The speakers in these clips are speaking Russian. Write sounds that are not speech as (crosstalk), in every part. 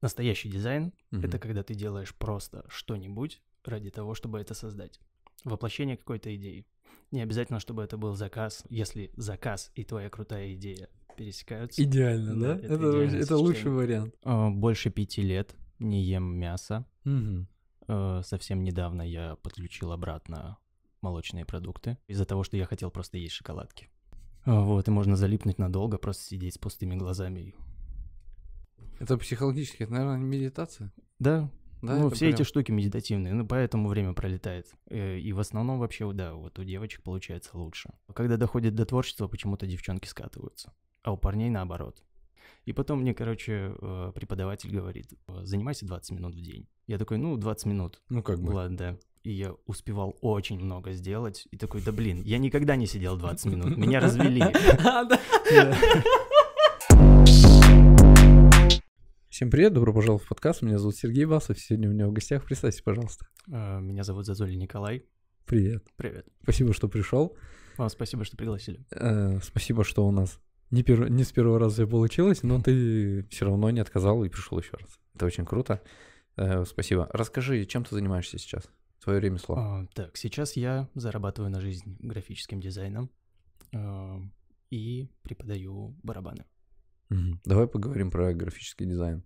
Настоящий дизайн угу. это когда ты делаешь просто что-нибудь ради того, чтобы это создать. Воплощение какой-то идеи. Не обязательно, чтобы это был заказ. Если заказ и твоя крутая идея пересекаются. Идеально, да? да? Это, это, это лучший вариант. А, больше пяти лет не ем мясо. Угу. Совсем недавно я подключил обратно молочные продукты из-за того, что я хотел просто есть шоколадки. А вот, и можно залипнуть надолго, просто сидеть с пустыми глазами и это психологически, это, наверное, медитация? Да. Да, ну, все прям... эти штуки медитативные, ну, поэтому время пролетает. Э, и в основном вообще, да, вот у девочек получается лучше. Когда доходит до творчества, почему-то девчонки скатываются, а у парней наоборот. И потом мне, короче, э, преподаватель говорит, «Э, занимайся 20 минут в день. Я такой, ну, 20 минут. Ну, как бы. Ладно, да. И я успевал очень много сделать. И такой, да блин, я никогда не сидел 20 минут. Меня развели. (laughs) Всем привет, добро пожаловать в подкаст. Меня зовут Сергей Басов. Сегодня у меня в гостях. представьтесь, пожалуйста. Э, меня зовут Зазоли Николай. Привет. Привет. Спасибо, что пришел. Вам спасибо, что пригласили. Э, спасибо, что у нас не, пер... не с первого раза все получилось, но ты все равно не отказал и пришел еще раз. Это очень круто. Э, спасибо. Расскажи, чем ты занимаешься сейчас? Твое ремесло. А, так, сейчас я зарабатываю на жизнь графическим дизайном э, и преподаю барабаны. Давай поговорим про графический дизайн.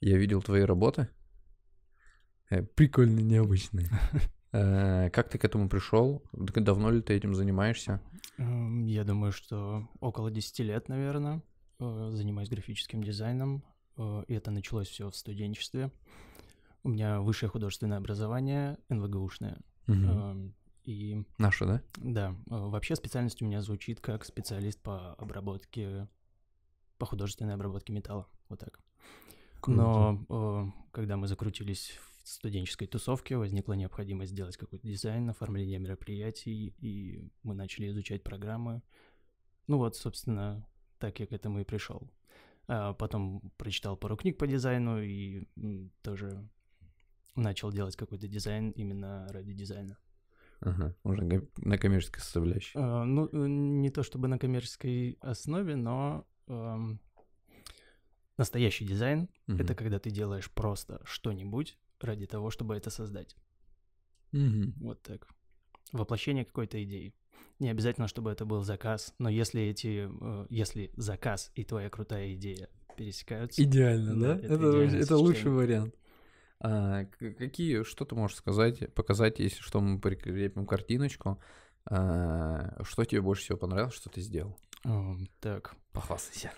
Я видел твои работы. Э, прикольные, необычные. (laughs) Э, как ты к этому пришел? Давно ли ты этим занимаешься? Эм, я думаю, что около 10 лет, наверное, э, занимаюсь графическим дизайном. И это началось все в студенчестве. У меня высшее художественное образование, НВГУшное. Угу. Эм, и... Наше, да? Да. Вообще специальность у меня звучит как специалист по обработке по художественной обработке металла. Вот так. Но э, когда мы закрутились в студенческой тусовке, возникла необходимость сделать какой-то дизайн, оформление мероприятий, и мы начали изучать программы. Ну вот, собственно, так я к этому и пришел. А потом прочитал пару книг по дизайну и тоже начал делать какой-то дизайн именно ради дизайна. Ага, уже на коммерческой составляющей. А, ну, э, не то чтобы на коммерческой основе, но Эм, настоящий дизайн mm-hmm. это когда ты делаешь просто что-нибудь ради того, чтобы это создать. Mm-hmm. Вот так. Воплощение какой-то идеи. Не обязательно, чтобы это был заказ, но если эти, э, если заказ и твоя крутая идея пересекаются. Идеально, да? да? Это, это, это лучший вариант. А, какие, что ты можешь сказать, показать, если что, мы прикрепим картиночку, а, что тебе больше всего понравилось, что ты сделал? Эм, так. Похвастайся.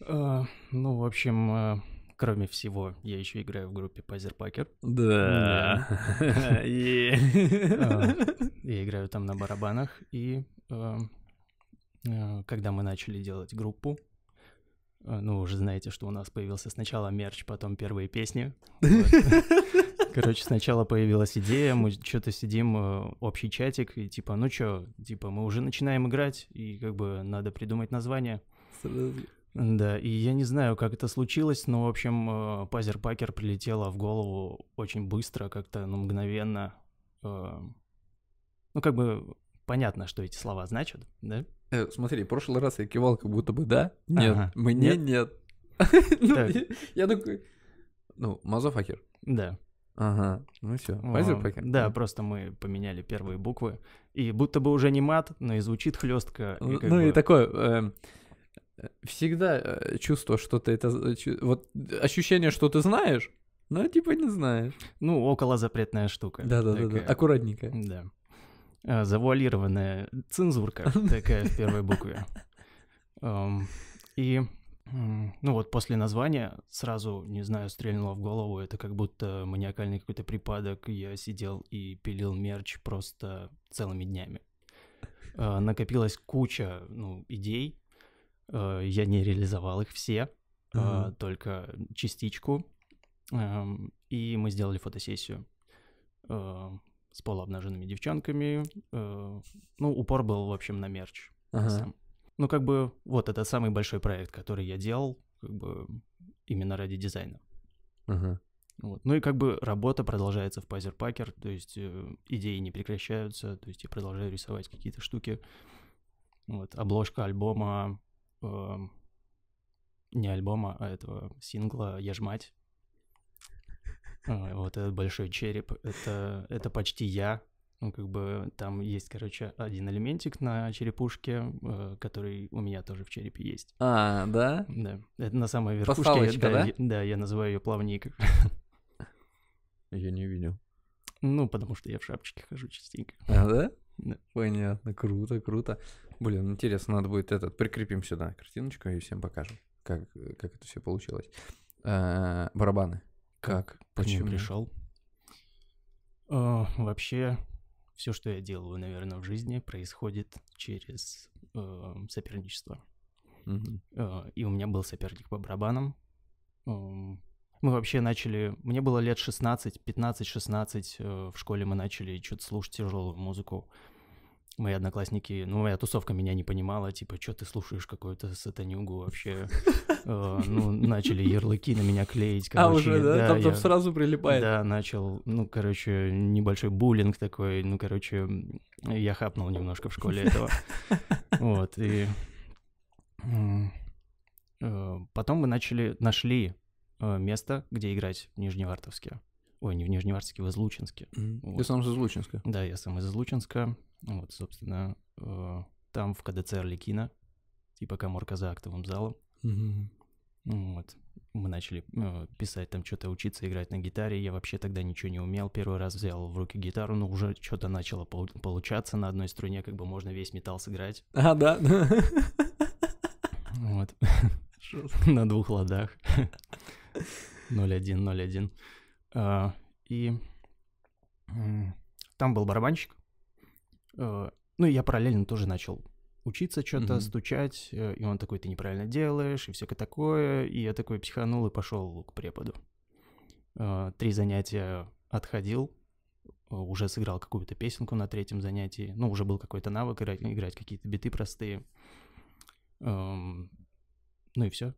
Э, ну, в общем, э, кроме всего, я еще играю в группе Пазер Пакер. Да. (laughs) Э, (laughs) я играю там на барабанах. И когда мы начали делать группу, ну, уже знаете, что у нас появился сначала мерч, потом первые песни. (laughs) Короче, сначала появилась идея, мы что-то сидим, э, общий чатик, и типа, ну чё, типа, мы уже начинаем играть, и как бы надо придумать название. Да, и я не знаю, как это случилось, но, в общем, э, Пазер Пакер прилетела в голову очень быстро, как-то, ну, мгновенно. Э, ну, как бы понятно, что эти слова значат, да? Э, смотри, в прошлый раз я кивал, как будто бы да, нет, ага. мне нет. нет. (laughs) Ну, я такой, ну, Мазофакер. Да. Ага, ну все, Пазерпакер? Да, просто мы поменяли первые буквы. И будто бы уже не мат, но и звучит хлестко. Ну, ну и такое... Эм, э, всегда э, чувство, что ты это... Э, вот ощущение, что ты знаешь, но типа не знаешь. Ну, около запретная штука. Да-да-да, аккуратненько. Да. А, завуалированная цензурка (laughs) такая в первой букве. Эм, и ну вот после названия сразу, не знаю, стрельнуло в голову. Это как будто маниакальный какой-то припадок. Я сидел и пилил мерч просто целыми днями. Э, накопилась куча ну, идей. Э, я не реализовал их все, mm-hmm. только частичку. Эм, и мы сделали фотосессию э, с полуобнаженными девчонками. Ну, упор был, в общем, на мерч. Ага. Сам. Ну, как бы, вот это самый большой проект, который я делал, как бы, именно ради дизайна. Ага. Вот. Ну и как бы работа продолжается в Пазер Пакер, то есть э, идеи не прекращаются, то есть я продолжаю рисовать какие-то штуки. Вот, обложка альбома, э, не альбома, а этого сингла «Я ж мать». А, вот этот большой череп, это, это почти я, ну, как бы там есть, короче, один элементик на черепушке, э, который у меня тоже в черепе есть. А, да? Да. Это на самой верхушке. я, да? Да? Я, да, я называю ее плавник. Я не видел. Ну, потому что я в шапочке хожу частенько. А, да? да? Понятно, круто, круто. Блин, интересно, надо будет этот, прикрепим сюда картиночку и всем покажем, как, как это все получилось. А, барабаны. Как? Почему? пришел? А, вообще, все, что я делаю, наверное, в жизни, происходит через э, соперничество. Mm-hmm. Э, и у меня был соперник по барабанам. Э, мы вообще начали... Мне было лет 16, 15-16. Э, в школе мы начали что-то слушать тяжелую музыку мои одноклассники, ну, моя тусовка меня не понимала, типа, что ты слушаешь какую-то сатанюгу вообще? (laughs) Э, ну, начали ярлыки на меня клеить, а короче. А, уже, да? Там сразу прилипает. Да, начал, ну, короче, небольшой буллинг такой, ну, короче, я хапнул немножко в школе этого. (laughs) Вот, и... Э, потом мы начали, нашли э, место, где играть в Нижневартовске. Ой, не в Нижневартовске, в Излучинске. Ты сам из Излучинска? Да, я сам из Излучинска. Вот, собственно, э, там в КДЦ Орликина, типа каморка за актовым залом. Mm-hmm. Вот. Мы начали э, писать там что-то, учиться играть на гитаре. Я вообще тогда ничего не умел. Первый раз взял в руки гитару, но ну, уже что-то начало получаться на одной струне, как бы можно весь металл сыграть. А, да. Вот. (laughs) На двух ладах. 0-1, 0-1. А, и там был барабанщик, Э, ну, и я параллельно тоже начал учиться что-то, mm стучать, э, и он такой, ты неправильно делаешь, и всякое такое, и я такой психанул и пошел к преподу. Э, три занятия отходил, уже сыграл какую-то песенку на третьем занятии, ну, уже был какой-то навык играть, играть какие-то биты простые. Эм, ну и все.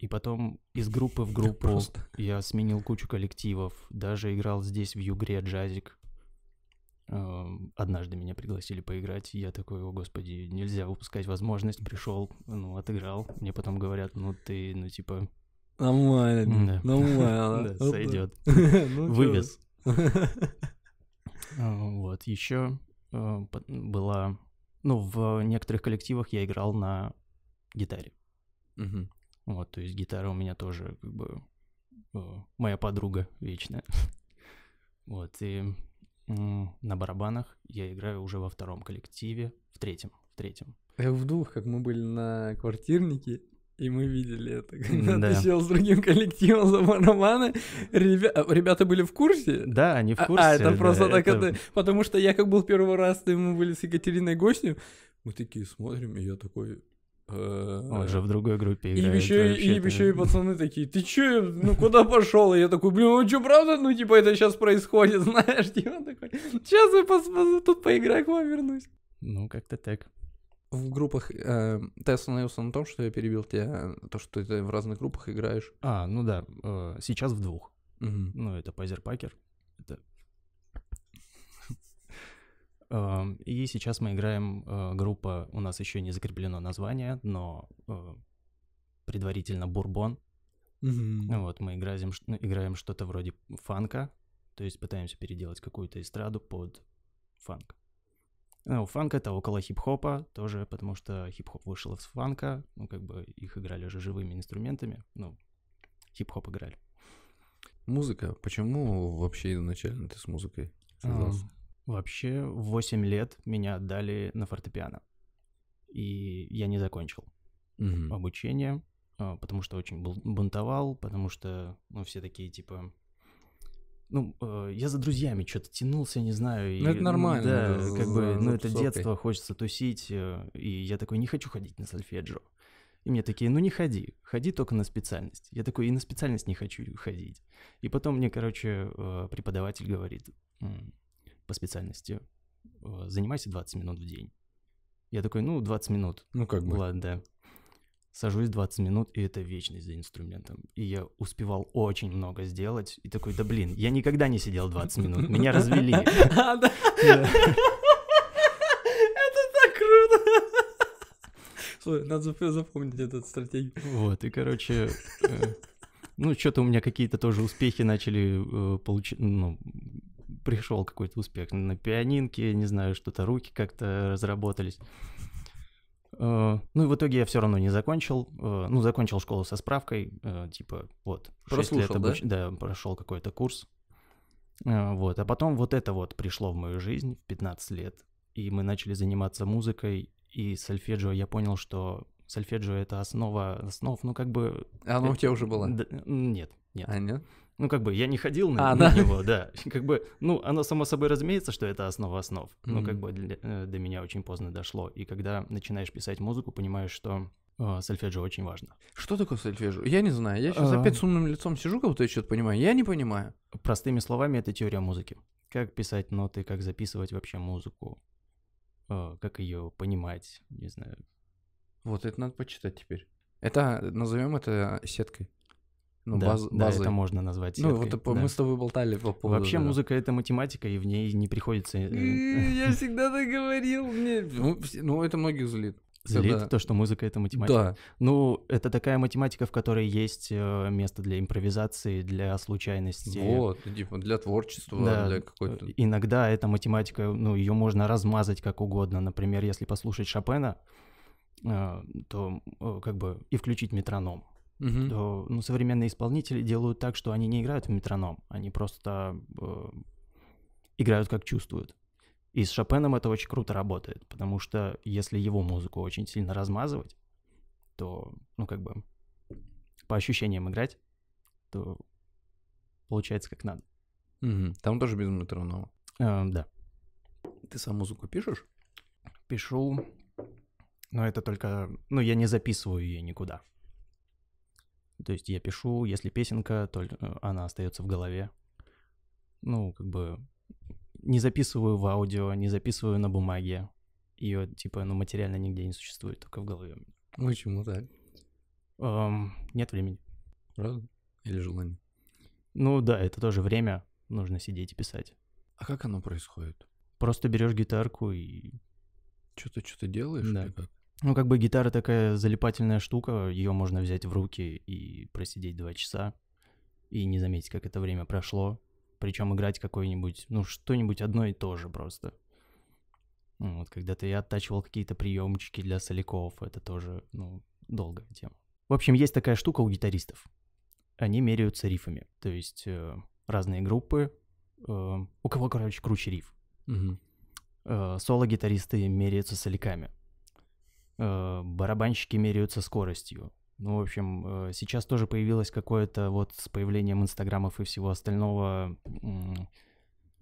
И потом из группы в группу я сменил кучу коллективов, даже играл здесь в Югре джазик, Однажды меня пригласили поиграть, я такой, о господи, нельзя упускать возможность, пришел, ну, отыграл. Мне потом говорят, ну ты, ну типа... Нормально, нормально. (laughs) Сойдет. (laughs) Ну, Вывез. (laughs) А, вот, еще а, была... Ну, в некоторых коллективах я играл на гитаре. Вот, то есть гитара у меня тоже как бы а, моя подруга вечная. Вот, и на барабанах я играю уже во втором коллективе, в третьем, в третьем. В двух, как мы были на квартирнике, и мы видели это, (laughs) когда да. ты сел с другим коллективом за барабаны. Ребя... А, ребята были в курсе? Да, они в курсе. А, а это да, просто так это... это... Потому что я как был первый раз, мы были с Екатериной гостем, мы такие смотрим, и я такой, Э, он же в другой группе играет. И еще, и, еще и пацаны такие, ты че, ну куда пошел? И я такой, блин, ну что, правда, ну типа это сейчас происходит, (laughs) знаешь, типа такой, сейчас я пос- тут поиграю, к вам вернусь. Ну, как-то так. В группах, э, ты остановился на том, что я перебил тебя, то, что ты в разных группах играешь. А, ну да, э, сейчас в двух. Угу. Ну, это Пайзер Пакер Эм, и сейчас мы играем э, группа, у нас еще не закреплено название, но э, предварительно Бурбон. mm Вот мы играем, ну, играем что-то вроде фанка, то есть пытаемся переделать какую-то эстраду под фанк. Ну, э, фанк это около хип-хопа тоже, потому что хип-хоп вышел из фанка, ну, как бы их играли уже живыми инструментами, ну, хип-хоп играли. Музыка. Почему вообще изначально ты с музыкой связался? Эм, Вообще, в 8 лет меня отдали на фортепиано. И я не закончил угу. обучение, а, потому что очень бунтовал, потому что, ну, все такие, типа... Ну, а, я за друзьями что-то тянулся, не знаю. И, ну, это ну, нормально. Да, за, как бы, ну, это тусовкой. детство, хочется тусить. А, и я такой, не хочу ходить на сольфеджио. И мне такие, ну не ходи, ходи только на специальность. Я такой, и на специальность не хочу ходить. И потом мне, короче, преподаватель говорит, по специальности. Э, занимайся 20 минут в день. Я такой, ну, 20 минут. Ну, как бы. Ладно, да. Сажусь 20 минут, и это вечность за инструментом. И я успевал очень много сделать. И такой, да блин, я никогда не сидел 20 минут. Меня развели. (laughs) А, это так круто! Слушай, надо запомнить эту стратегию. Вот, и, короче, э, ну, что-то у меня какие-то тоже успехи начали э, получать, ну, пришел какой-то успех. На пианинке, не знаю, что-то руки как-то разработались. Э, ну и в итоге я все равно не закончил. Э, ну, закончил школу со справкой, э, типа, вот. Прослушал, лет обыч... да? Да, прошел какой-то курс. Вот, а потом вот это вот пришло в мою жизнь в 15 лет, и мы начали заниматься музыкой, и сольфеджио я понял, что сальфеджио это основа основ, ну как бы... А она у тебя уже было Да, нет, нет. А, нет? Ну, как бы, я не ходил на, а, на да? него, да. (laughs) Как бы, ну, оно само собой разумеется, что это основа основ. Mm-hmm. Ну, как бы для, э, до меня очень поздно дошло. И когда начинаешь писать музыку, понимаешь, что о, э, сольфеджио очень важно. Что такое сольфеджио? Я не знаю. Я сейчас а... Э. опять с умным лицом сижу, как будто я что-то понимаю. Я не понимаю. Простыми словами, это теория музыки. Как писать ноты, как записывать вообще музыку, о, как ее понимать, не знаю. Вот это надо почитать теперь. Это, назовем это сеткой ну, да, баз, да, это можно назвать ну, сеткой. Ну, вот да. мы с тобой болтали по поводу... Вообще да. музыка — это математика, и в ней не приходится... Э, я (laughs) всегда так говорил. Ну, ну, это многих злит. Злит то, что музыка — это математика. Ну, это такая математика, в которой есть э, место для импровизации, для случайности. Вот, ну, типа для творчества, для э, какой-то... Иногда эта математика, ну, ее можно размазать как угодно. Например, если послушать Шопена, то как бы и включить метроном Uh-huh. То, ну, современные исполнители делают так, что они не играют в метроном, они просто э, играют как чувствуют. И с Шопеном это очень круто работает, потому что если его музыку очень сильно размазывать, то, ну, как бы по ощущениям играть, то получается как надо. Uh-huh. Там тоже без метронома. Э, да. Ты сам музыку пишешь? Пишу, но это только... Ну, я не записываю ее никуда. То есть я пишу, если песенка, то э, она остается в голове. Ну, как бы не записываю в аудио, не записываю на бумаге. Ее, типа, ну, материально нигде не существует, только в голове. Почему так? Эм, нет времени. Правда? Или желание? Ну да, это тоже время. Нужно сидеть и писать. А как оно происходит? Просто берешь гитарку и... Что-то что-то делаешь? Да. Или как? Ну, как бы гитара такая залипательная штука, ее можно взять в руки и просидеть два часа, и не заметить, как это время прошло. Причем играть какой-нибудь, ну, что-нибудь одно и то же просто. Ну, вот когда-то я оттачивал какие-то приемчики для соляков, это тоже, ну, долгая тема. В общем, есть такая штука у гитаристов. Они меряются рифами, то есть э, разные группы, э, у кого, короче, круче риф. Угу. Э, соло-гитаристы меряются соликами. Э, барабанщики меряются скоростью. Ну, в общем, э, сейчас тоже появилось какое-то вот с появлением инстаграмов и всего остального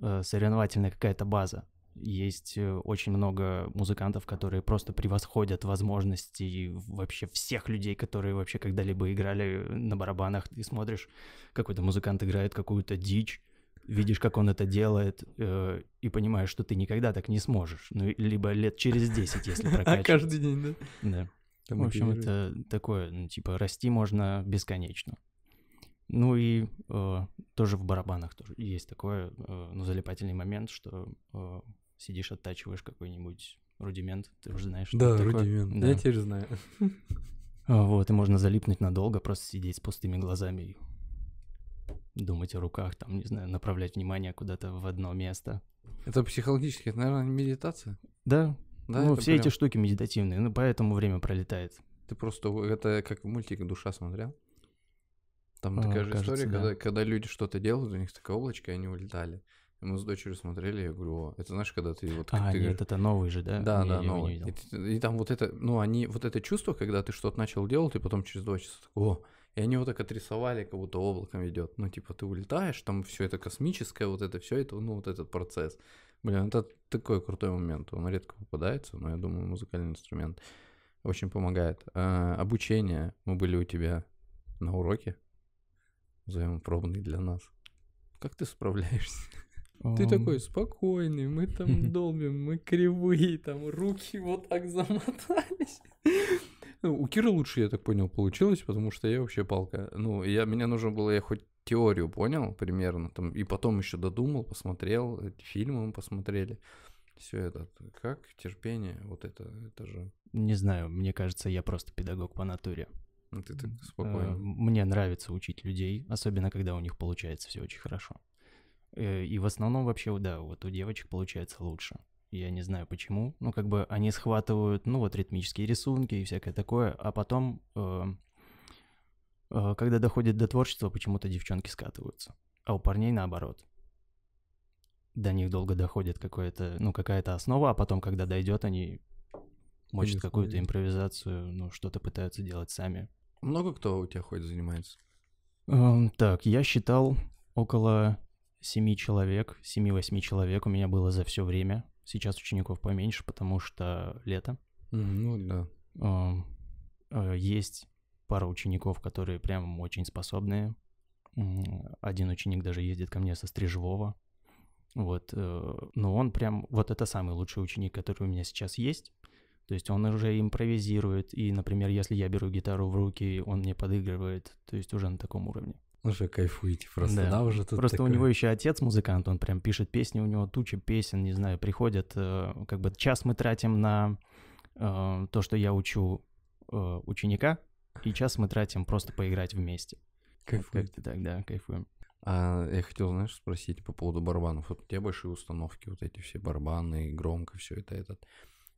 э, соревновательная какая-то база. Есть очень много музыкантов, которые просто превосходят возможности вообще всех людей, которые вообще когда-либо играли на барабанах. Ты смотришь, какой-то музыкант играет какую-то дичь, видишь, как он это делает, э, и понимаешь, что ты никогда так не сможешь. Ну, либо лет через 10, если (laughs) а прокачивать. Каждый день, да? Да. В общем, это такое, ну, типа, расти можно бесконечно. Ну и э, тоже в барабанах тоже есть такой э, ну, залипательный момент, что э, сидишь, оттачиваешь какой-нибудь рудимент, ты уже знаешь, что да, это рудимент. такое. Да, рудимент, я теперь знаю. А вот, и можно залипнуть надолго, просто сидеть с пустыми глазами думать о руках, там, не знаю, направлять внимание куда-то в одно место. Это психологически, это, наверное, медитация? Да. да ну, все прям... эти штуки медитативные, ну, поэтому время пролетает. Ты просто, это как в мультик «Душа» смотрел? Там а, такая же кажется, история, да. когда, когда люди что-то делают, у них такая облачко, и они улетали. мы с дочерью смотрели, я говорю, о, это знаешь, когда ты вот... А, ты нет, же... это новый же, да? Да, я, да, новый. И, и там вот это, ну, они, вот это чувство, когда ты что-то начал делать, и потом через два часа, о, и они вот так отрисовали, как будто облаком идет. Ну, типа, ты улетаешь, там все это космическое, вот это все, это, ну, вот этот процесс. Блин, это такой крутой момент. Он редко попадается, но я думаю, музыкальный инструмент очень помогает. А, обучение. Мы были у тебя на уроке, взаимопробный для нас. Как ты справляешься? (laughs) Ты такой спокойный, мы там (laughs) долбим, мы кривые, там руки вот так замотались. Ну, у Киры лучше, я так понял, получилось, потому что я вообще палка. Ну, я, мне нужно было, я хоть теорию понял примерно, там, и потом еще додумал, посмотрел, эти фильмы мы посмотрели. Все это, как терпение, вот это, это же... Не знаю, мне кажется, я просто педагог по натуре. Ну, ты так спокойно. Э, мне нравится учить людей, особенно когда у них получается все очень хорошо. Э, и в основном вообще, да, вот у девочек получается лучше я не знаю почему. Ну, как бы они схватывают, ну, вот ритмические рисунки и всякое такое, а потом, э, э, когда доходит до творчества, почему-то девчонки скатываются, а у парней наоборот. До них долго доходит какая то ну, какая-то основа, а потом, когда дойдет, они мочат какую-то импровизацию, ну, что-то пытаются делать сами. Много кто у тебя ходит занимается? Um, так, я считал около семи человек, семи-восьми человек у меня было за все время Сейчас учеников поменьше, потому что лето. Ну да. А, есть пара учеников, которые прям очень способные. Один ученик даже ездит ко мне со Стрижевого. Вот, э, но он прям, вот это самый лучший ученик, который у меня сейчас есть. То есть он уже импровизирует, и, например, если я беру гитару в руки, он мне подыгрывает, то есть уже на таком уровне уже кайфуете просто, да, да уже тут Просто такое... у него еще отец музыкант, он прям пишет песни, у него туча песен, не знаю, приходят, э, как бы час мы тратим на э, то, что я учу э, ученика, и час мы тратим просто поиграть вместе. Кайфуем. Как-то так, да, кайфуем. А я хотел, знаешь, спросить по поводу барабанов. Вот у тебя большие установки, вот эти все барабаны, громко все это, этот.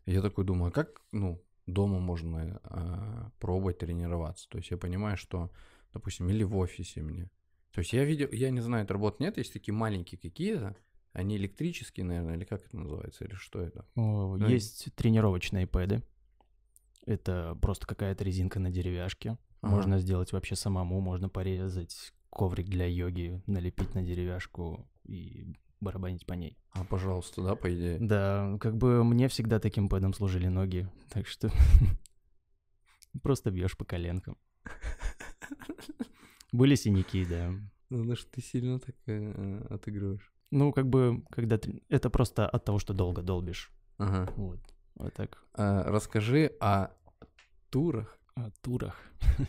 Я такой думаю, а как, ну, дома можно э, пробовать тренироваться? То есть я понимаю, что допустим, или в офисе мне. То есть я видел, я не знаю, это работ нет, есть такие маленькие какие-то, они электрические, наверное, или как это называется, или что это? О, ну, есть и... тренировочные пэды. Это просто какая-то резинка на деревяшке. Ага. Можно сделать вообще самому, можно порезать коврик для йоги, налепить на деревяшку и барабанить по ней. А, пожалуйста, да, по идее? Да, как бы мне всегда таким пэдом служили ноги, так что (laughs) просто бьешь по коленкам. (laughs) (laughs) Были синяки, да. Ну, ну что ты сильно так э, отыгрываешь. Ну, как бы, когда ты... Это просто от того, что долго долбишь. Ага. Вот. Вот так. А, расскажи о турах. О турах. (laughs)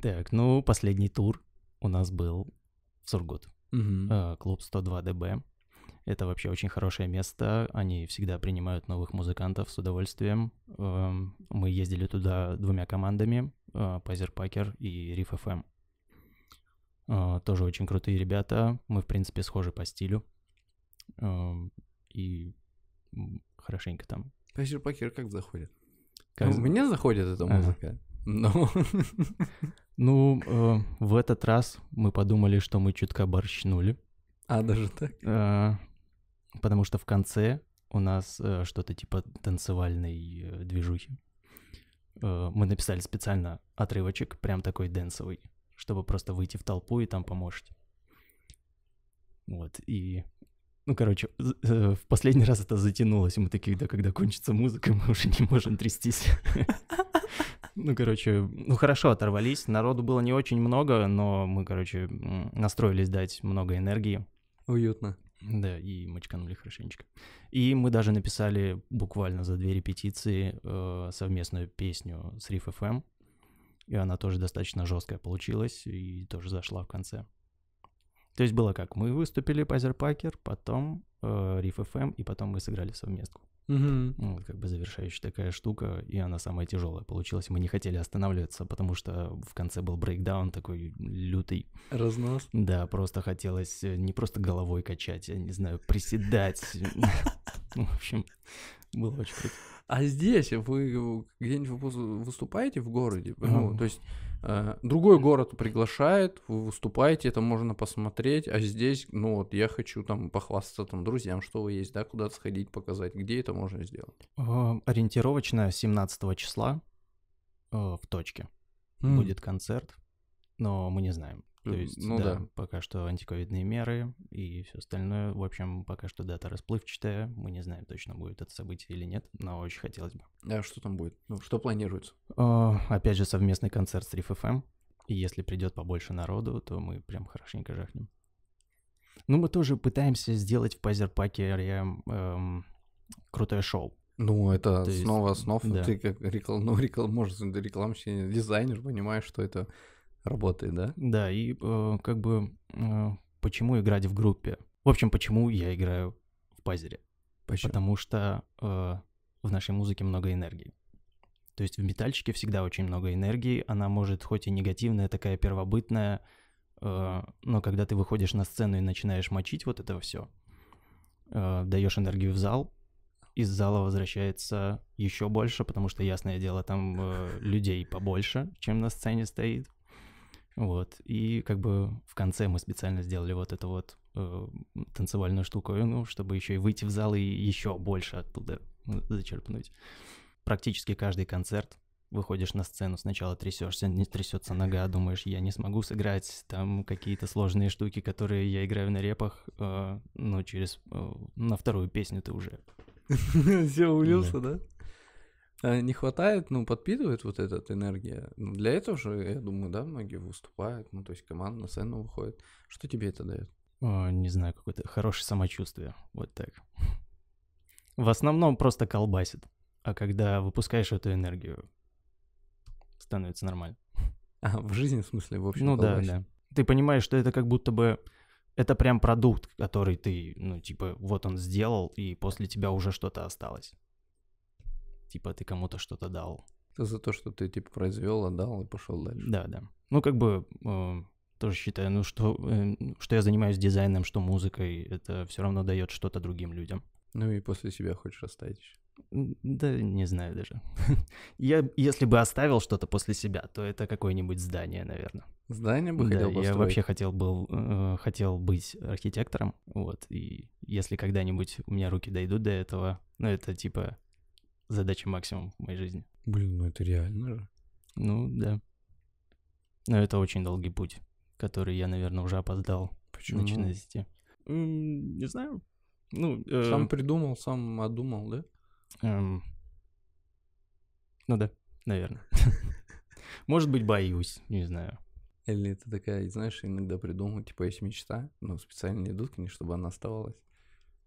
Так, ну, последний тур у нас был в Сургут. Угу. Клуб 102 ДБ. Это вообще очень хорошее место, они всегда принимают новых музыкантов с удовольствием. Эм, мы ездили туда двумя командами, э, Пайзер Пакер и Риф ФМ. Эм. Э, тоже очень крутые ребята, мы в принципе схожи по стилю. Эм, и хорошенько там. Пайзер Пакер как заходит? Как... У ну, меня заходит эта музыка. Ага. Но... (laughs) Ну, э, в этот раз мы подумали, что мы чутка борщнули. А, даже так? Э, потому что в конце у нас э, что-то типа танцевальной э, движухи. Э, мы написали специально отрывочек, прям такой денсовый, чтобы просто выйти в толпу и там помочь. Вот, и... Ну, короче, э, в последний раз это затянулось, мы такие, да, когда кончится музыка, (laughs) мы уже не можем трястись. (laughs) Ну, короче, ну хорошо оторвались. Народу было не очень много, но мы, короче, настроились дать много энергии. Уютно. Да, и мы чеканули хорошенечко. И мы даже написали буквально за две репетиции э, совместную песню с Риф FM. И она тоже достаточно жесткая получилась и тоже зашла в конце. То есть было как, мы выступили Пайзер Пакер, потом э, Риф FM, и потом мы сыграли совместку. Угу. Вот как бы завершающая такая штука, и она самая тяжелая получилась. Мы не хотели останавливаться, потому что в конце был брейкдаун такой лютый. Разнос? Да, просто хотелось э, не просто головой качать, я не знаю, приседать. (laughs) Ну, в общем, было очень круто. А здесь вы где-нибудь выступаете в городе? Ну, то есть э, другой город приглашает, вы выступаете, это можно посмотреть, а здесь, ну вот, я хочу там похвастаться там друзьям, что вы есть, да, куда-то сходить, показать, где это можно сделать? Ориентировочно 17 числа э, в точке будет концерт, но мы не знаем. То есть, ну, да, да, пока что антиковидные меры и все остальное. В общем, пока что дата расплывчатая. Мы не знаем точно, будет это событие или нет, но очень хотелось бы. А что там будет? Ну, что планируется? О, а, опять же, совместный концерт с Риф FM. Эм. И если придет побольше народу, то мы прям хорошенько жахнем. Ну, мы тоже пытаемся сделать в Пазерпаке эм, крутое шоу. Ну, это То основа есть... основ. Да. Ты как реклам... ну, реклам... может, рекламщик, дизайнер, понимаешь, что это работает, да? Да, и э, как бы э, почему играть в группе? В общем, почему я играю в пазере? Почему? Потому что э, в нашей музыке много энергии. То есть в метальчике всегда очень много энергии, она может хоть и негативная, такая первобытная, э, но когда ты выходишь на сцену и начинаешь мочить вот это все, э, даешь энергию в зал, из зала возвращается еще больше, потому что, ясное дело, там э, людей побольше, чем на сцене стоит. Вот. И как бы в конце мы специально сделали вот эту вот э, танцевальную штуковину, чтобы еще и выйти в зал и еще больше оттуда зачерпнуть. Практически каждый концерт выходишь на сцену, сначала трясешься, не трясется нога, думаешь, я не смогу сыграть там какие-то сложные штуки, которые я играю на репах, э, но через э, на вторую песню ты уже. (laughs) Все улился, да? Э, не хватает, ну, подпитывает вот этот энергия. Ну, для этого же, я думаю, да, многие выступают, ну, то есть команда на сцену выходит. Что тебе это дает? О, не знаю, какое-то хорошее самочувствие, вот так. В основном просто колбасит, а когда выпускаешь эту энергию, становится нормально. А, в жизни, в смысле, в общем, Ну колбасит. да, да. Ты понимаешь, что это как будто бы это прям продукт, который ты, ну, типа, вот он сделал, и после тебя уже что-то осталось типа ты кому-то что-то дал. Это за то, что ты типа произвел, отдал и пошел дальше. Да, да. Ну, как бы э, тоже считаю, ну, что, э, что я занимаюсь дизайном, что музыкой, это все равно дает что-то другим людям. Ну и после себя хочешь оставить еще. Да, не знаю даже. (laughs) я, если бы оставил что-то после себя, то это какое-нибудь здание, наверное. Здание бы да, хотел построить. я вообще хотел был, э, хотел быть архитектором, вот. И если когда-нибудь у меня руки дойдут до этого, ну это типа задача максимум в моей жизни. Блин, ну это реально же. Ну, да. Но это очень долгий путь, который я, наверное, уже опоздал. Почему? Начиная с Не знаю. Ну, э... Сам придумал, сам одумал, да? Эм... Ну да, наверное. (laughs) Может быть, боюсь, не знаю. Или это такая, знаешь, иногда придумывают, типа, есть мечта, но специально не идут к ней, чтобы она оставалась.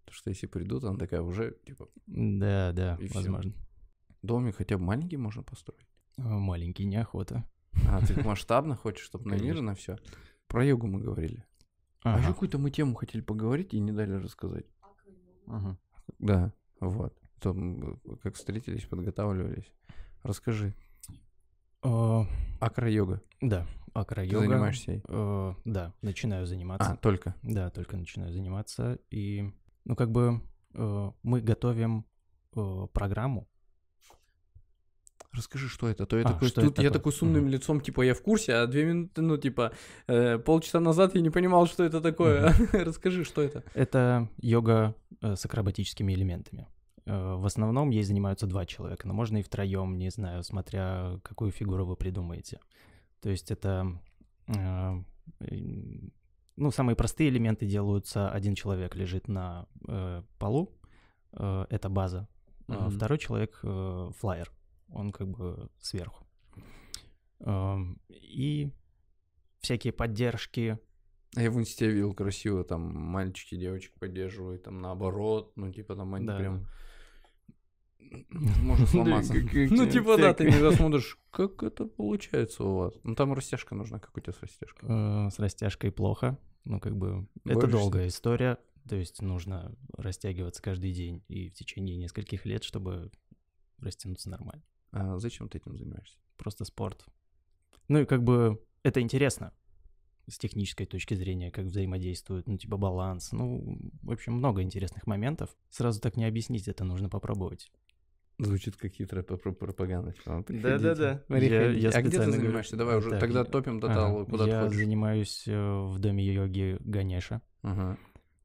Потому что если придут, она такая уже, типа... Да, да, и возможно. Все. Домик хотя бы маленький можно построить? А, маленький, неохота. А, ты масштабно хочешь, чтобы намеренно все? Про йогу мы говорили. А ага. А еще какую-то мы тему хотели поговорить и не дали рассказать. Ага. Да, вот. Там, э, как встретились, подготавливались. Расскажи. О... А, акро-йога. Да, акро-йога. Ты занимаешься ей? О, э, да, начинаю заниматься. А, только? Да, только начинаю заниматься. И ну, как бы э, мы готовим э, программу. Расскажи, что это? То я, а, такой, что тут, это я такой с умным mm-hmm. лицом, типа, я в курсе, а две минуты, ну, типа, э, полчаса назад я не понимал, что это такое. Mm-hmm. (laughs) Расскажи, что это? Это йога э, с акробатическими элементами. Э, в основном ей занимаются два человека, но можно и втроем, не знаю, смотря какую фигуру вы придумаете. То есть это э, ну, самые простые элементы делаются. Один человек лежит на э, полу, э, это база. Mm-hmm. Второй человек э, флайер, он как бы сверху. Э, и всякие поддержки. А я в инсте видел красиво, там мальчики, девочек поддерживают, там наоборот, ну, типа там они да. прям... Может (laughs) сломаться. Ну, типа, да, ты иногда смотришь, (laughs) как это получается у вас. Ну, там растяжка нужна, как у тебя с растяжкой? Э, с растяжкой плохо ну, как бы... Это долгая история, то есть нужно растягиваться каждый день и в течение нескольких лет, чтобы растянуться нормально. А зачем ты этим занимаешься? Просто спорт. Ну и как бы это интересно с технической точки зрения, как взаимодействуют, ну типа баланс, ну, в общем, много интересных моментов. Сразу так не объяснить, это нужно попробовать. Звучит как хитрая пропаганда. Типа, «Ну, Да-да-да. Я, я а где ты занимаешься? Давай а, уже так, тогда топим тотал, ага, куда Я занимаюсь э, в доме йоги Ганеша. Ага.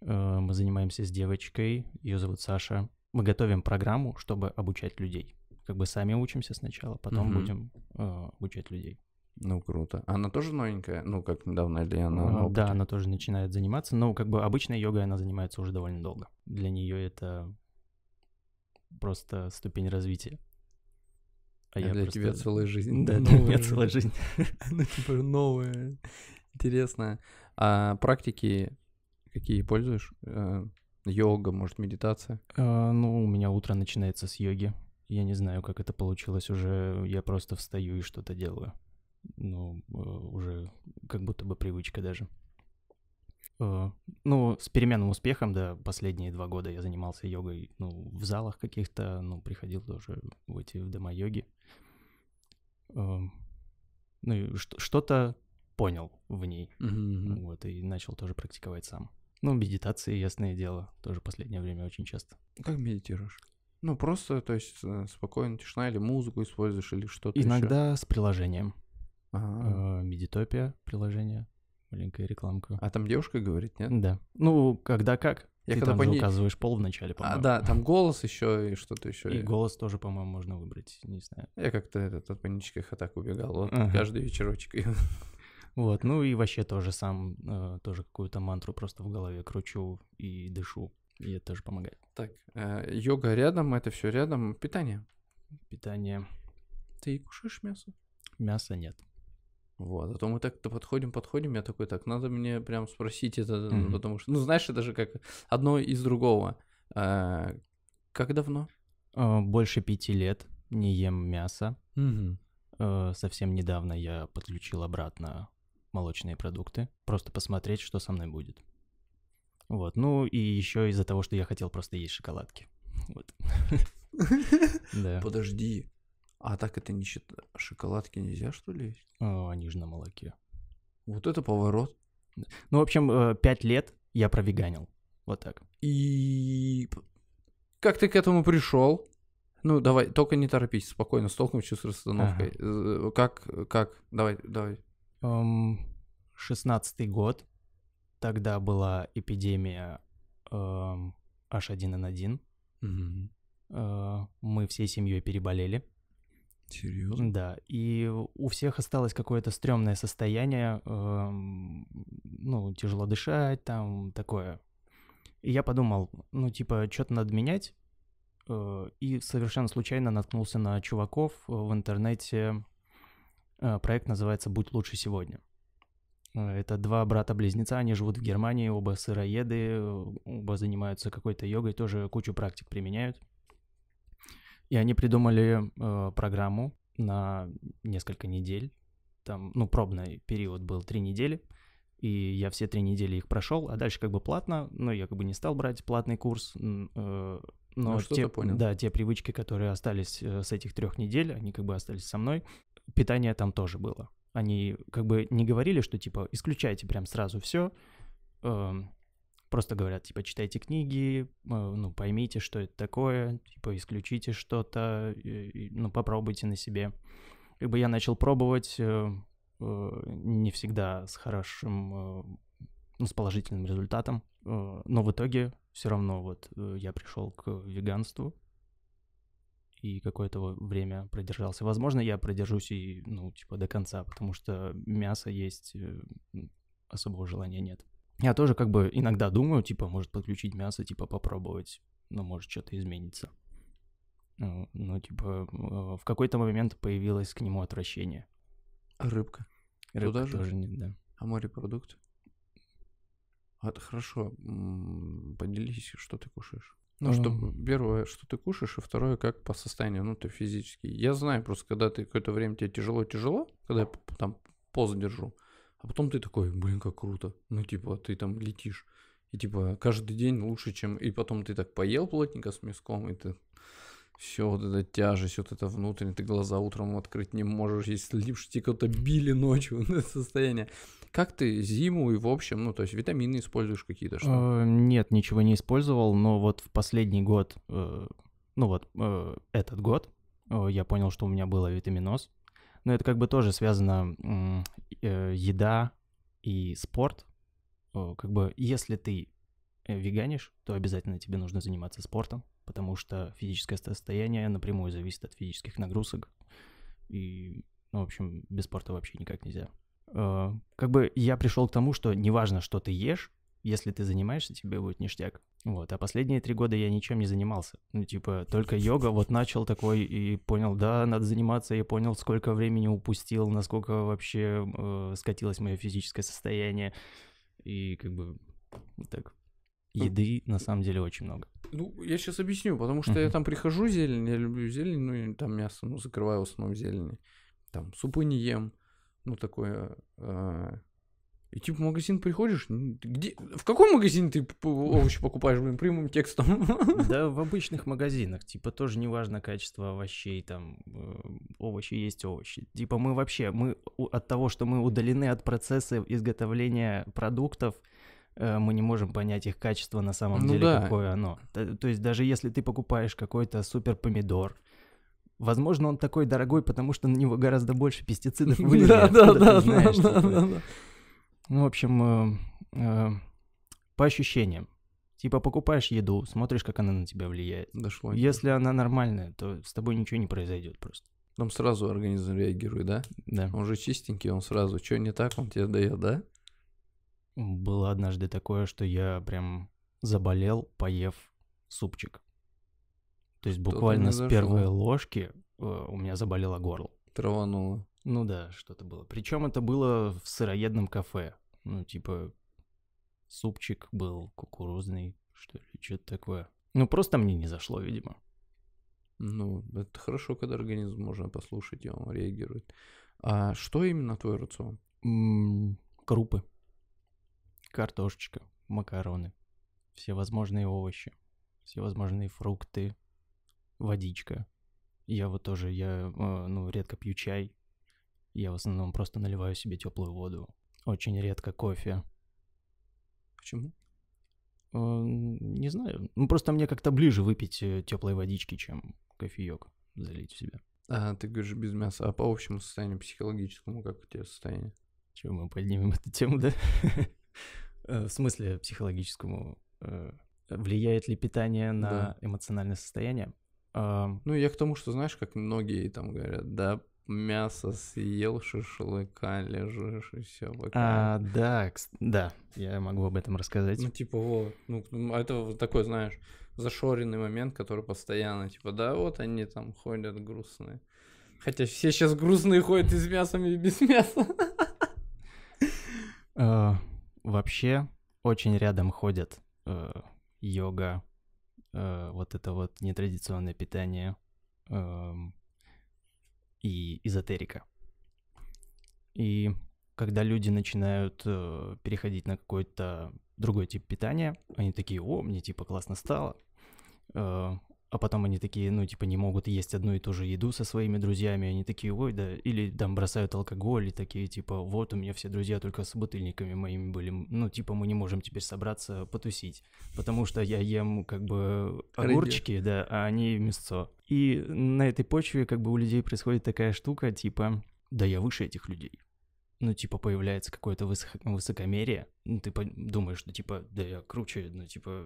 Э, мы занимаемся с девочкой, ее зовут Саша. Мы готовим программу, чтобы обучать людей. Как бы сами учимся сначала, потом угу. будем э, обучать людей. Ну, круто. Она тоже новенькая? Ну, как недавно или она ну, Да, она тоже начинает заниматься, но как бы обычная йога, она занимается уже довольно долго. Для нее это просто ступень развития. А, а я для просто... тебя целая жизнь. Да, новая... (laughs) для меня целая жизнь. (laughs) Ну, типа, новая. Интересно. А практики какие пользуешь? Э, йога, может, медитация? А, ну, у меня утро начинается с йоги. Я не знаю, как это получилось уже. Я просто встаю и что-то делаю. Ну, э, уже как будто бы привычка даже. Э, ну, с переменным успехом, да, последние два года я занимался йогой, ну, в залах каких-то, ну, приходил тоже в эти в дома йоги. Э, ну, и что-то понял в ней, mm-hmm. вот, и начал тоже практиковать сам. Ну, медитации, ясное дело, тоже последнее время очень часто. Как медитируешь? Ну, просто, то есть, э, спокойно, тишина, или музыку используешь, или что-то Иногда еще. с приложением. Ага. Медитопия приложение маленькая рекламка. А там девушка говорит, нет? Да. Ну, когда как. Я Ты когда там по ней... указываешь пол в начале, а, по-моему. А, да, (laughs) там голос еще и что-то еще. И голос тоже, по-моему, можно выбрать, не знаю. Я как-то этот, от панических атак убегал, вот, ага. каждый вечерочек. (laughs) Вот, ну и вообще тоже сам, э, тоже какую-то мантру просто в голове кручу и дышу, и это тоже помогает. Так, э, йога рядом, это все рядом, питание. Питание. Ты кушаешь мясо? Мяса нет. Вот, а то мы так-то подходим, подходим, я такой, так, надо мне прям спросить это, mm-hmm. потому что, ну, знаешь, это же как одно из другого. А, как давно? А, больше пяти лет не ем мясо. Mm-hmm. Совсем недавно я подключил обратно молочные продукты, просто посмотреть, что со мной будет. Вот, ну и еще из-за того, что я хотел просто есть шоколадки. (laughs) Подожди, а так это не считается. Шоколадки нельзя, что ли, есть? О, а, они же на молоке. Вот это поворот. Ну, в общем, э, пять лет я провеганил. Вот так. И как ты к этому пришел? Ну, давай, только не торопись, спокойно, столкнувшись с расстановкой. Ага. Как, как? Давай, давай. Шестнадцатый год. Тогда была эпидемия H1N1. Угу. Э, мы всей семьей переболели. Серьезно? Да, и у всех осталось какое-то стрёмное состояние, эм, ну, тяжело дышать, там, такое. И я подумал, ну, типа, что-то надо менять, э, и совершенно случайно наткнулся на чуваков в интернете. Э, проект называется «Будь лучше сегодня». Это два брата-близнеца, они живут в Германии, оба сыроеды, оба занимаются какой-то йогой, тоже кучу практик применяют. И они придумали э, программу на несколько недель. Там, ну, пробный период был три недели, и я все три недели их прошел, а дальше как бы платно, но я как бы не стал брать платный курс. Э, но ну, те, понял. да, те привычки, которые остались э, с этих трех недель, они как бы остались со мной. Питание там тоже было. Они как бы не говорили, что типа исключайте прям сразу все, э, эм, просто говорят, типа, читайте книги, э, ну, поймите, что это такое, типа, исключите что-то, ну, попробуйте на себе. Как бы я начал пробовать, э, э, не всегда с хорошим, ну, с положительным результатом, но в итоге все равно вот я пришел к веганству и какое-то время продержался. Возможно, я продержусь и, ну, типа, до конца, потому что мясо есть, особого желания нет я тоже как бы иногда думаю, типа, может подключить мясо, типа, попробовать, ну, может, что-то изменится. Ну, ну типа, э, в какой-то момент появилось к нему отвращение. А рыбка? Рыбка Туда же? нет, да. А морепродукты? А, хорошо, поделись, что ты кушаешь. Ну, что первое, что ты кушаешь, и второе, как по состоянию, ну, ты физически. Я знаю, просто когда ты какое-то время тебе тяжело-тяжело, когда я там поз держу, а потом ты такой, блин, как круто. Ну, типа, ты там летишь. И типа каждый день лучше, чем... И потом ты так поел плотненько с мяском, и ты... Все вот эта тяжесть, вот это внутреннее, ты глаза утром открыть не можешь, если липштик кто-то били ночью, на (laughs) состояние. Как ты зиму и в общем, ну, то есть витамины используешь какие-то, что? Э, нет, ничего не использовал, но вот в последний год, э, ну вот э, этот год, я понял, что у меня было витаминоз, но это как бы тоже связано э, еда и спорт. Как бы если ты э, веганишь, то обязательно тебе нужно заниматься спортом, потому что физическое состояние напрямую зависит от физических нагрузок. И, ну, в общем, без спорта вообще никак нельзя. Э, как бы я пришел к тому, что неважно, что ты ешь, если ты занимаешься, тебе будет ништяк. Вот, а последние три года я ничем не занимался. Ну, типа, только йога, вот начал такой и понял, да, надо заниматься, я понял, сколько времени упустил, насколько вообще э, скатилось мое физическое состояние. И как бы так. Ну, Еды на самом деле очень много. Ну, я сейчас объясню, потому что uh-huh. я там прихожу, зелень, я люблю зелень, ну и там мясо, ну, закрываю в основном зелень, Там супы не ем, ну, такое э, и типа в магазин приходишь, где, в каком магазине ты овощи покупаешь, блин, прямым текстом? (laughs) Да, в обычных магазинах, типа тоже неважно качество овощей, там э, овощи есть овощи. Типа мы вообще, мы от того, что мы удалены от процесса изготовления продуктов, э, мы не можем понять их качество на самом ну деле, да. какое оно. То, есть даже если ты покупаешь какой-то супер помидор, возможно, он такой дорогой, потому что на него гораздо больше пестицидов (laughs) вылезет. Да, да, да, типа. да, да ну, в общем, э, э, по ощущениям. Типа покупаешь еду, смотришь, как она на тебя влияет. Дошло. Если она нормальная, то с тобой ничего не произойдет просто. Там сразу организм реагирует, да? Да. Он же чистенький, он сразу, что не так, он тебе дает, да? Было однажды такое, что я прям заболел, поев супчик. То есть буквально с первой ложки э, у меня заболело горло. Травануло. Ну да, что-то было. Причем это было в сыроедном кафе. Ну, типа, супчик был кукурузный, что ли, что-то такое. Ну, просто мне не зашло, видимо. Ну, это хорошо, когда организм можно послушать, и он реагирует. А что именно твой рацион? М-м, крупы, картошечка, макароны, всевозможные овощи, всевозможные фрукты, водичка. Я вот тоже, я, э, ну, редко пью чай, я в основном просто наливаю себе теплую воду. Очень редко кофе. Почему? Э, не знаю. Ну, просто мне как-то ближе выпить э, теплой водички, чем кофеек залить в себя. А, ты говоришь без мяса. А по общему состоянию психологическому, как у тебя состояние? Чего мы поднимем эту тему, да? (laughs) Э, в смысле психологическому? Влияет ли питание на эмоциональное состояние? Ну, я к тому, что знаешь, как многие там говорят, да, мясо съел, шашлыка лежишь и все. А, да, да, я могу об этом рассказать. Ну, типа, вот, ну, это вот такой, знаешь, зашоренный момент, который постоянно, типа, да, вот они там ходят грустные. Хотя все сейчас грустные ходят и с мясом, и без мяса. (laughs) А, вообще, очень рядом ходят э, йога, э, вот это вот нетрадиционное питание, эм, и эзотерика. И когда люди начинают э, переходить на какой-то другой тип питания, они такие, о, мне типа классно стало, э, а потом они такие, ну, типа, не могут есть одну и ту же еду со своими друзьями. Они такие, ой, да, или там бросают алкоголь и такие, типа, вот у меня все друзья только с бутыльниками моими были. Ну, типа, мы не можем теперь собраться потусить, потому что я ем, как бы, огурчики, Рыги. да, а они мясо. И на этой почве, как бы, у людей происходит такая штука, типа, да я выше этих людей ну, типа, появляется какое-то высоко высокомерие, ну, ты думаешь, что ну, типа, да я круче, ну, типа,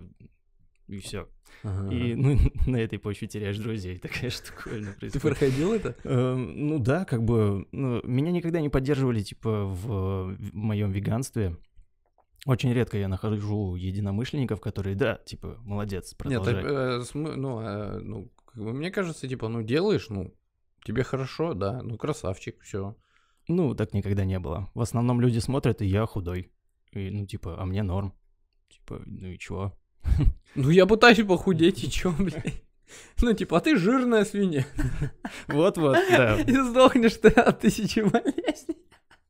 и все. Ага. И ну, (laughs) на этой почве теряешь друзей, (laughs) такая штука происходит. Ты проходил это? Эм, ну да, как бы, ну, меня никогда не поддерживали, типа, в, моем веганстве. Очень редко я нахожу единомышленников, которые, да, типа, молодец, продолжай. Нет, э, ну, а, ну, мне кажется, типа, ну, делаешь, ну, тебе хорошо, да, ну, красавчик, все. Ну, так никогда не было. В основном люди смотрят, и я худой. И, ну, типа, а мне норм. Типа, ну и чего? Ну, я пытаюсь похудеть, и чё, блядь? Ну, типа, а ты жирная свинья. Вот-вот, да. И сдохнешь ты от тысячи болезней.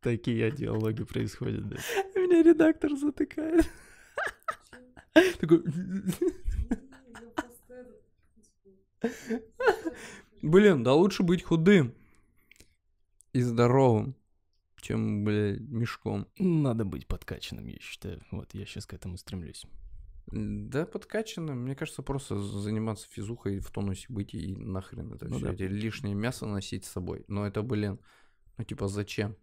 Такие диалоги происходят, да. Меня редактор затыкает. Такой... Блин, да лучше быть худым и здоровым, чем, блядь, мешком. Надо быть подкачанным, я считаю. Вот, я сейчас к этому стремлюсь. Да, подкачано. Мне кажется, просто заниматься физухой в тонусе быть и нахрен это ну, все. Да. лишнее мясо носить с собой. Но это, блин, ну типа зачем?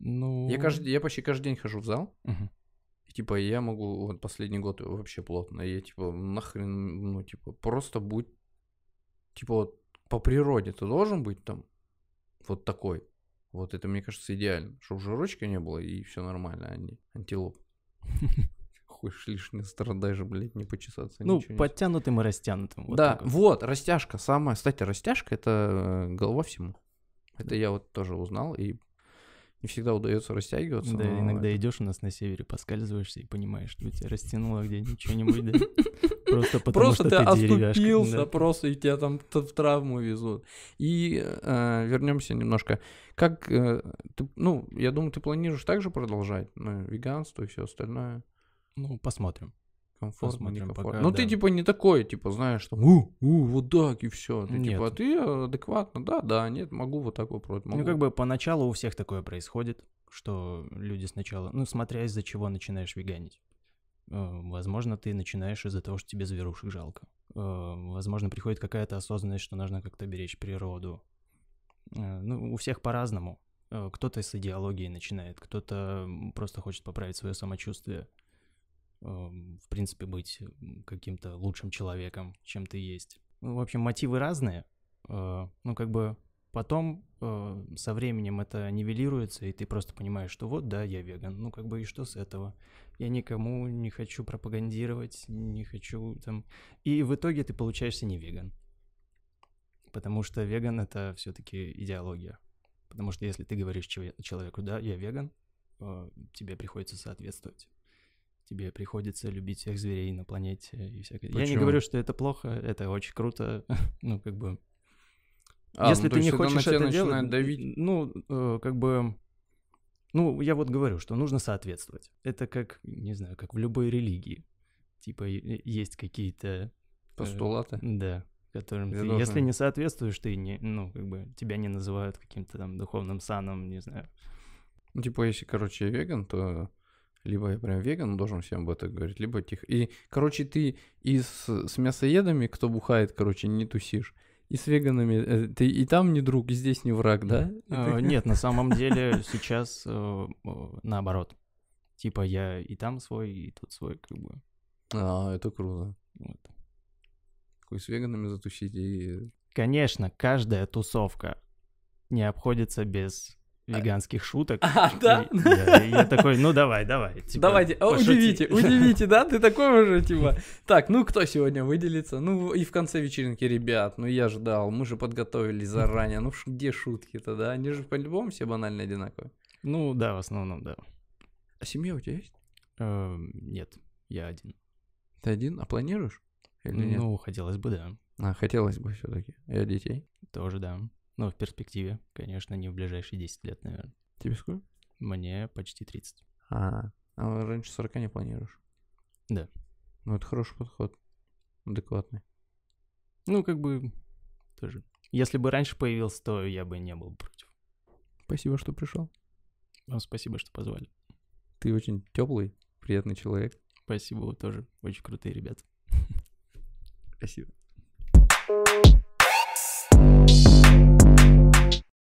Ну... Я, каждый, я почти каждый день хожу в зал. Угу. И, типа я могу, вот последний год вообще плотно. Я типа нахрен, ну типа просто будь, типа вот по природе ты должен быть там вот такой. Вот это, мне кажется, идеально. Чтобы жирочка не было и все нормально, а не антилоп. (laughs) хочешь, лишний страдаешь, блядь, не почесаться. Ну, подтянутым нет. и растянутым. Вот да, такой. вот, растяжка самая. Кстати, растяжка — это э, голова всему. Это да. я вот тоже узнал, и не всегда удается растягиваться. Да, но... иногда идешь у нас на севере, поскальзываешься и понимаешь, что тебя растянуло где-нибудь что-нибудь, (laughs) Просто потому, просто что ты, ты оступился, да. просто и тебя там в травму везут. И э, вернемся немножко. Как э, ты, ну, я думаю, ты планируешь также продолжать ну, веганство и все остальное? Ну, посмотрим. Комфортно, посмотрим комфорт. пока. Ну, да. ты типа не такой, типа, знаешь, что у, у, вот так и все. Ты нет. типа, а ты адекватно, да, да, нет, могу вот так вот против. Ну, как бы поначалу у всех такое происходит, что люди сначала, ну, смотря из-за чего начинаешь веганить. Э, возможно, ты начинаешь из-за того, что тебе зверушек жалко. Э, возможно, приходит какая-то осознанность, что нужно как-то беречь природу. Э, ну, у всех по-разному. Кто-то с идеологией начинает, кто-то просто хочет поправить свое самочувствие. Эм, в принципе, быть каким-то лучшим человеком, чем ты есть. Ну, в общем, мотивы разные. Э, ну, как бы потом э, со временем это нивелируется, и ты просто понимаешь, что вот, да, я веган. Ну, как бы и что с этого? Я никому не хочу пропагандировать, не хочу там... И в итоге ты получаешься не веган. Потому что веган — это все таки идеология. Потому что если ты говоришь человеку, да, я веган, э, тебе приходится соответствовать тебе приходится любить всех зверей на планете и всякое. Почему? Я не говорю, что это плохо, это очень круто, (laughs) ну как бы. А, Если ну, ты не хочешь это делать, давить... ну э, как бы, ну я вот говорю, что нужно соответствовать. Это как, не знаю, как в любой религии, типа есть какие-то э, постулаты. Э, да которым ты, должен... если не соответствуешь, ты не, ну, как бы тебя не называют каким-то там духовным саном, не знаю. Ну, типа, если, короче, я веган, то либо я прям веган, должен всем об этом говорить, либо тихо. И, короче, ты и с, с мясоедами, кто бухает, короче, не тусишь. И с веганами э, ты и там не друг, и здесь не враг, да? Э, нет, на (laughs) самом деле сейчас э, наоборот. Типа я и там свой, и тут свой, как бы. А, это круто. Вот. Какой с веганами затусить и... Конечно, каждая тусовка не обходится без а. веганских шуток. А, да? И, да? я такой, ну давай, давай. Типа, Давайте, а, удивите, (laughs) удивите, да? Ты такой уже, типа. Так, ну кто сегодня выделится? Ну и в конце вечеринки, ребят, ну я ждал, мы же подготовились заранее. Ну где шутки-то, да? Они же по-любому все банально одинаковые. Ну да, в основном, да. А семья у тебя есть? Э, нет, я один. Ты один? А планируешь? Или нет? Ну, хотелось бы, да. А, хотелось бы все-таки. И детей? Тоже, да. Ну, в перспективе, конечно, не в ближайшие 10 лет, наверное. Тебе сколько? Мне почти 30. А, а раньше 40 не планируешь? Да. Ну, это хороший подход, адекватный. Ну, как бы, тоже. Если бы раньше появился, то я бы не был против. Спасибо, что пришел. Вам ну, спасибо, что позвали. Ты очень теплый, приятный человек. Спасибо, вы тоже очень крутые ребята. Спасибо.